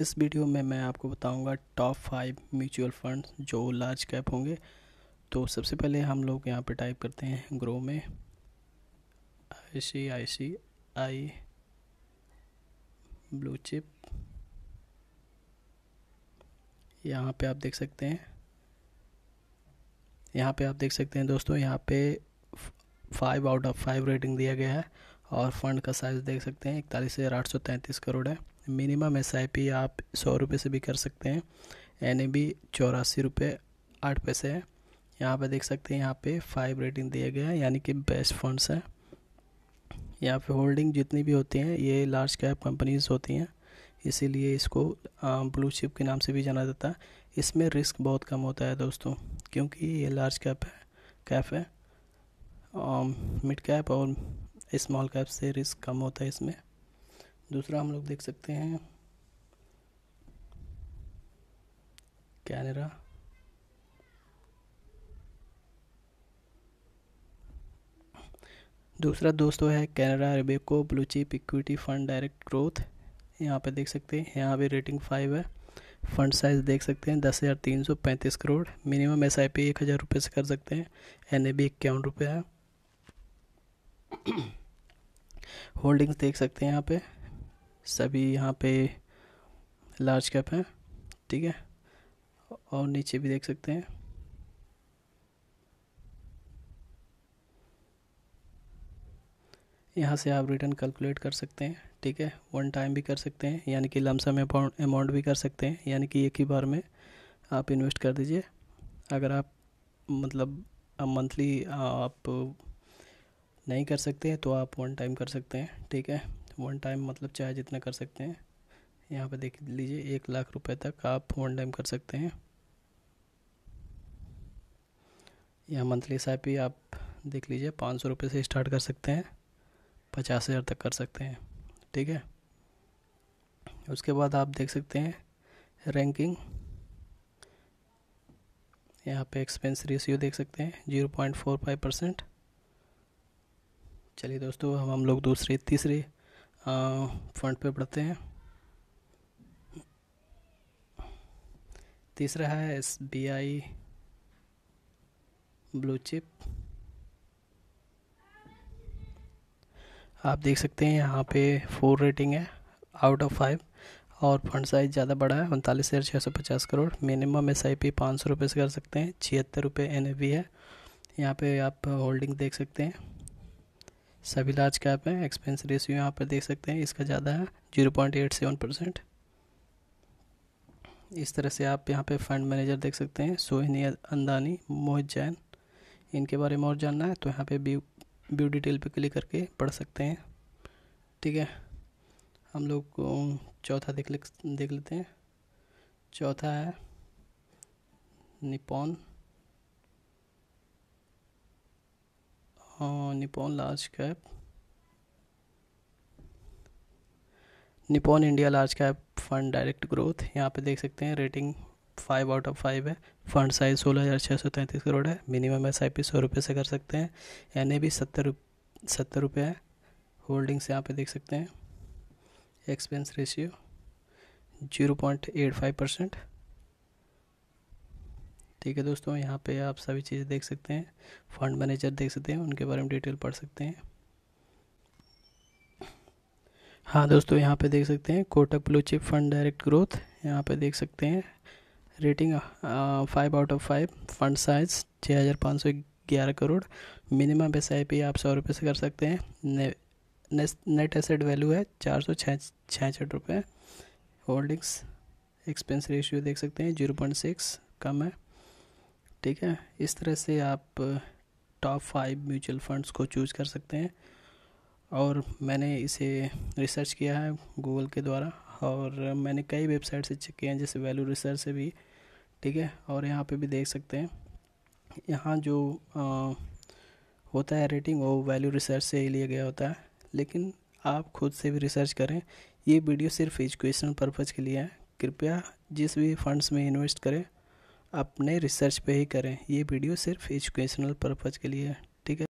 इस वीडियो में मैं आपको बताऊंगा टॉप फाइव म्यूचुअल फंड जो लार्ज कैप होंगे तो सबसे पहले हम लोग यहाँ पर टाइप करते हैं ग्रो में आई सी आई सी आई ब्लू चिप यहाँ पे आप देख सकते हैं यहाँ पे आप देख सकते हैं दोस्तों यहाँ पे five out of five rating दिया गया है और फंड का साइज़ देख सकते हैं इकतालीस हज़ार आठ सौ तैंतीस करोड़ है मिनिमम एस आई पी आप सौ रुपये से भी कर सकते हैं एन ए बी चौरासी रुपये आठ पैसे है यहाँ पे देख सकते हैं यहाँ पे फाइव रेटिंग दिया गया है यानी कि बेस्ट फंड्स है यहाँ पे होल्डिंग जितनी भी होती हैं ये लार्ज कैप कंपनीज होती हैं इसीलिए इसको ब्लू चिप के नाम से भी जाना जाता है इसमें रिस्क बहुत कम होता है दोस्तों क्योंकि ये लार्ज कैप है कैप है मिड um, कैप और इस्मॉल कैप से रिस्क कम होता है इसमें दूसरा हम लोग देख सकते हैं कैनरा दूसरा दोस्तों है Canara Robeco blue chip equity fund direct growth यहाँ पे देख सकते हैं यहाँ पे रेटिंग फाइव है फंड साइज देख सकते हैं दस हज़ार तीन सौ पैंतीस crore minimum S I P एक हज़ार रुपये से कर सकते हैं एन ए बी इक्यावन रुपये है होल्डिंग्स देख सकते हैं यहाँ पे सभी यहाँ पे लार्ज कैप हैं ठीक है और नीचे भी देख सकते हैं यहाँ से आप रिटर्न कैलकुलेट कर सकते हैं ठीक है वन टाइम भी कर सकते हैं यानी कि लमसम अमाउंट अमाउंट भी कर सकते हैं यानी कि एक ही बार में आप इन्वेस्ट कर दीजिए अगर आप मतलब मंथली आप नहीं कर सकते हैं तो आप वन टाइम कर सकते हैं ठीक है वन टाइम मतलब चाहे जितना कर सकते हैं यहाँ पर देख लीजिए एक लाख रुपए तक आप वन टाइम कर सकते हैं यहाँ मंथली एस आप देख लीजिए पाँच सौ रुपये से स्टार्ट कर सकते हैं पचास हज़ार तक कर सकते हैं ठीक है उसके बाद आप देख सकते हैं रैंकिंग यहाँ पे एक्सपेंस रेशियो देख सकते हैं zero point four five percent चलिए दोस्तों हम हम लोग दूसरे तीसरे फ्रंट पे पढ़ते हैं तीसरा है S B I blue chip आप देख सकते हैं यहाँ पे फोर रेटिंग है आउट ऑफ फाइव और फंड साइज ज़्यादा बड़ा है उनतालीस हज़ार छः सौ पचास crore minimum S I P पाँच सौ रुपये से कर सकते हैं छिहत्तर रुपये एन ए है यहाँ पे आप होल्डिंग देख सकते हैं सभी लार्ज कैप हैं एक्सपेंस रेशियो यहाँ पर देख सकते हैं इसका ज़्यादा है zero point eight seven percent इस तरह से आप यहाँ पे फंड मैनेजर देख सकते हैं सोहिनी अंदानी मोहित जैन इनके बारे में और जानना है तो यहाँ पे व्यू व्यू डिटेल पे क्लिक करके पढ़ सकते हैं ठीक है हम लोग चौथा देख देख लेते हैं चौथा है निपॉन हाँ, Nippon large cap Nippon India large cap fund direct growth यहाँ पे देख सकते हैं rating five out of five है फंड साइज सोलह हज़ार छः सौ तैंतीस करोड़ है मिनिमम एस आई पी सौ रुपये से कर सकते हैं एन ए भी सत्तर सत्तर रुपये है होल्डिंग्स यहाँ पे देख सकते हैं expense ratio zero point eight five percent ठीक है दोस्तों यहाँ पे आप सभी चीज़ें देख सकते हैं फंड मैनेजर देख सकते हैं उनके बारे में डिटेल पढ़ सकते हैं हाँ दोस्तों यहाँ पे देख सकते हैं Kotak blue chip fund direct growth यहाँ पे देख सकते हैं rating five out of five fund size छः हज़ार पाँच सौ ग्यारह crore minimum S I P आप सौ रुपये से कर सकते हैं ने, ने, नेट एसेट वैल्यू है चार सौ छियासठ रुपये होल्डिंग्स एक्सपेंस रेशियो देख सकते हैं जीरो पॉइंट सिक्स कम है ठीक है इस तरह से आप टॉप फाइव म्यूचुअल फंड्स को चूज़ कर सकते हैं और मैंने इसे रिसर्च किया है गूगल के द्वारा और मैंने कई वेबसाइट से चेक किए हैं जैसे वैल्यू रिसर्च से भी ठीक है और यहाँ पे भी देख सकते हैं यहाँ जो आ, होता है रेटिंग वो वैल्यू रिसर्च से ही लिया गया होता है लेकिन आप खुद से भी रिसर्च करें ये वीडियो सिर्फ एजुकेशन पर्पज़ के लिए है कृपया जिस भी फंड्स में इन्वेस्ट करें अपने रिसर्च पे ही करें ये वीडियो सिर्फ एजुकेशनल पर्पज़ के लिए है ठीक है